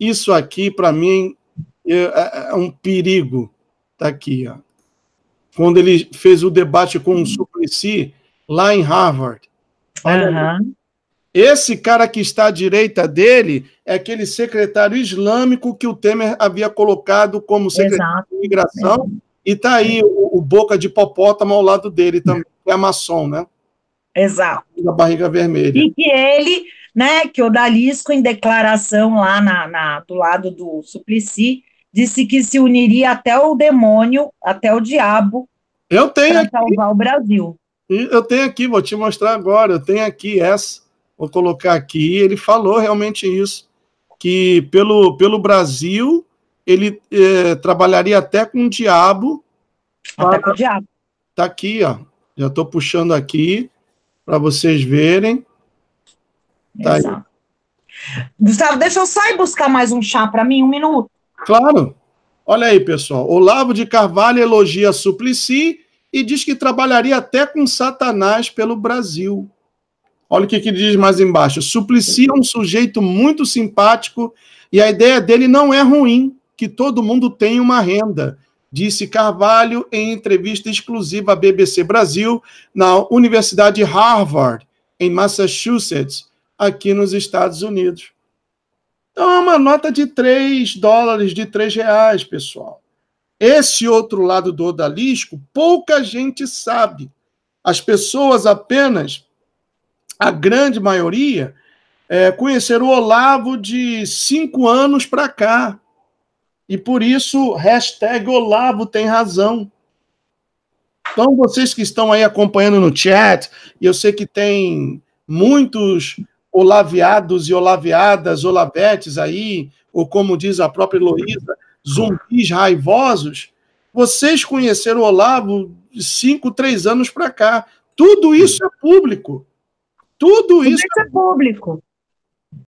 Isso aqui, para mim, é, é, é, um perigo. Está aqui. Ó. Quando ele fez o debate com o Suplicy, lá em Harvard. Uhum. Esse cara que está à direita dele é aquele secretário islâmico que o Temer havia colocado como secretário Exato. de imigração. É. E está aí o, o, Boca de Popótamo ao lado dele também, que é maçom, né? Exato. Da barriga vermelha. E que ele, né, que o Dalisco, em declaração lá na, na, do lado do Suplicy, disse que se uniria até o demônio, até o diabo, eu tenho para salvar o Brasil. Eu tenho aqui, vou te mostrar agora, eu tenho aqui essa, vou colocar aqui, ele falou realmente isso, que pelo, pelo Brasil ele eh, trabalharia até com o diabo. Até para... com o diabo. Tá aqui, ó, já estou puxando aqui, para vocês verem. Tá Exato. Aí. Gustavo, deixa eu sair buscar mais um chá para mim, um minuto. Claro. Olha aí, pessoal. Olavo de Carvalho elogia Suplicy e diz que trabalharia até com Satanás pelo Brasil. Olha o que, ele diz mais embaixo. Suplicy é um sujeito muito simpático e a ideia dele não é ruim, que todo mundo tem uma renda disse Carvalho em entrevista exclusiva à BBC Brasil na Universidade Harvard, em Massachusetts, aqui nos Estados Unidos. Então, é uma nota de 3 dólares, de 3 reais, pessoal. Esse outro lado do odalisco, pouca gente sabe. As pessoas apenas, a grande maioria, é, conheceram o Olavo de cinco anos para cá. E por isso, hashtag Olavo tem razão. Então, vocês que estão aí acompanhando no chat, e eu sei que tem muitos olaviados e olaviadas, olavetes aí, ou como diz a própria Heloísa, zumbis raivosos, vocês conheceram o Olavo cinco, três anos para cá. Tudo isso é público. Tudo, Tudo isso, isso é público.